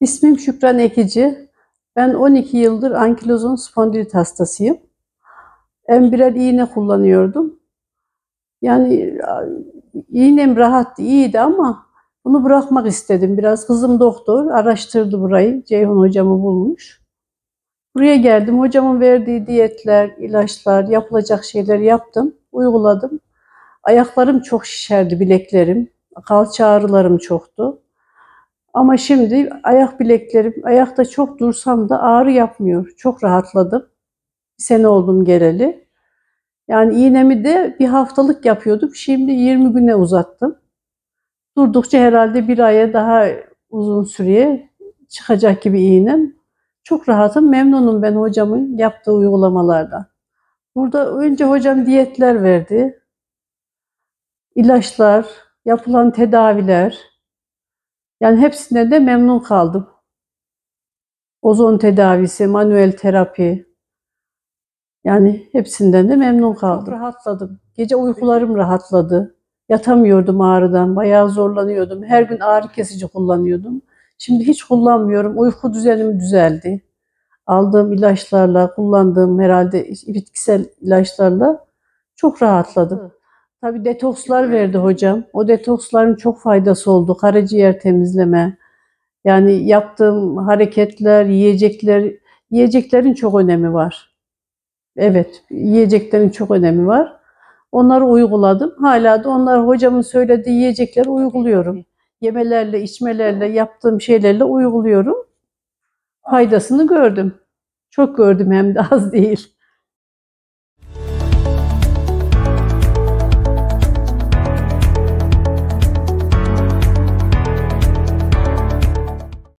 İsmim Şükran Ekici. Ben 12 yıldır ankilozon spondilit hastasıyım. Embrel iğne kullanıyordum. Yani iğnem rahattı, iyiydi ama bunu bırakmak istedim biraz. Kızım doktor araştırdı burayı. Ceyhun hocamı bulmuş. Buraya geldim. Hocamın verdiği diyetler, ilaçlar, yapılacak şeyler yaptım. Uyguladım. Ayaklarım çok şişerdi, bileklerim. Kalça ağrılarım çoktu. Ama şimdi ayak bileklerim, ayakta çok dursam da ağrı yapmıyor. Çok rahatladım. Bir sene oldum geleli. Yani iğnemi de bir haftalık yapıyordum. Şimdi 20 güne uzattım. Durdukça herhalde bir aya daha uzun süreye çıkacak gibi iğnem. Çok rahatım, memnunum ben hocamın yaptığı uygulamalarda. Burada önce hocam diyetler verdi. ilaçlar, yapılan tedaviler, yani hepsinden de memnun kaldım. Ozon tedavisi, manuel terapi. Yani hepsinden de memnun kaldım. Çok rahatladım. Gece uykularım rahatladı. Yatamıyordum ağrıdan. Bayağı zorlanıyordum. Her gün ağrı kesici kullanıyordum. Şimdi hiç kullanmıyorum. Uyku düzenim düzeldi. Aldığım ilaçlarla, kullandığım herhalde bitkisel ilaçlarla çok rahatladım. Tabi detokslar verdi hocam. O detoksların çok faydası oldu. Karaciğer temizleme. Yani yaptığım hareketler, yiyecekler, yiyeceklerin çok önemi var. Evet, yiyeceklerin çok önemi var. Onları uyguladım. Hala da onlar hocamın söylediği yiyecekleri uyguluyorum. Yemelerle, içmelerle, yaptığım şeylerle uyguluyorum. Faydasını gördüm. Çok gördüm hem de az değil.